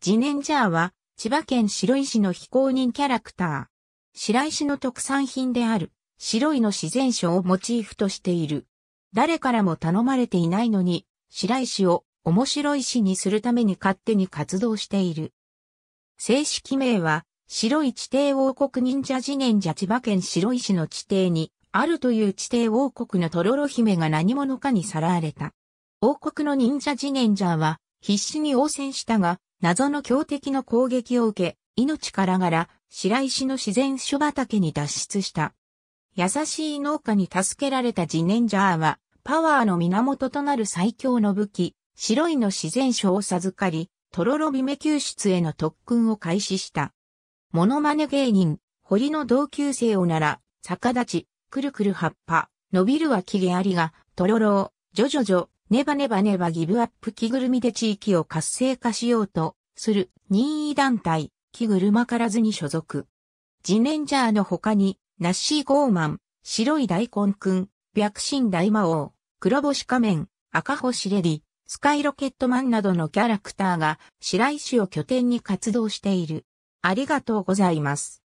ジネンジャーは、千葉県白石の非公認キャラクター。白石の特産品である、白いの自然書をモチーフとしている。誰からも頼まれていないのに、白石を面白い石にするために勝手に活動している。正式名は、白い地底王国忍者次ャ者千葉県白石の地底に、あるという地底王国のトロロ姫が何者かにさらわれた。王国の忍者次ャ者は、必死に応戦したが、謎の強敵の攻撃を受け、命からがら白石の自然書畑に脱出した。優しい農家に助けられたジネンジャーは、パワーの源となる最強の武器、白いの自然書を授かり、トロロビメ救出への特訓を開始した。モノマネ芸人、堀の同級生をなら、逆立ち、くるくる葉っぱ、伸びるは木毛ありが、トロロを、ジョジョジョ、ネバネバネバギブアップ着ぐるみで地域を活性化しようとする任意団体、着ぐるまからずに所属。ジネンジャーの他に、ナッシー・ゴーマン、白い大根くん、白神大魔王、黒星仮面、赤星レディ、スカイロケットマンなどのキャラクターが白石を拠点に活動している。ありがとうございます。